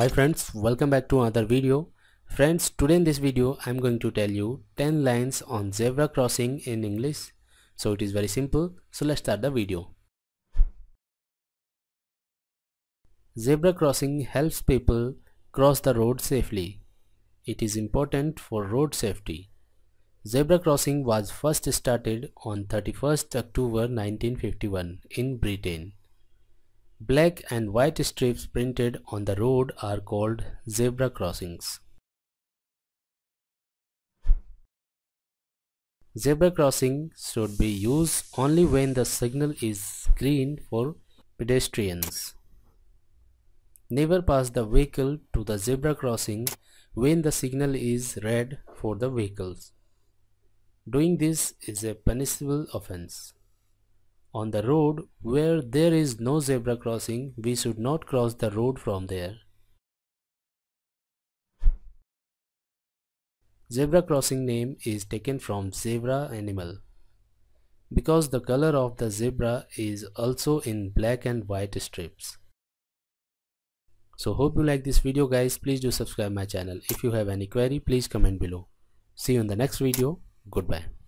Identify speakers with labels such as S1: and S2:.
S1: hi friends welcome back to another video friends today in this video i'm going to tell you 10 lines on zebra crossing in english so it is very simple so let's start the video zebra crossing helps people cross the road safely it is important for road safety zebra crossing was first started on 31st october 1951 in britain Black and white strips printed on the road are called zebra crossings. Zebra crossing should be used only when the signal is green for pedestrians. Never pass the vehicle to the zebra crossing when the signal is red for the vehicles. Doing this is a punishable offense. On the road where there is no zebra crossing, we should not cross the road from there. Zebra crossing name is taken from zebra animal. Because the color of the zebra is also in black and white strips. So hope you like this video guys. Please do subscribe my channel. If you have any query, please comment below. See you in the next video. Goodbye.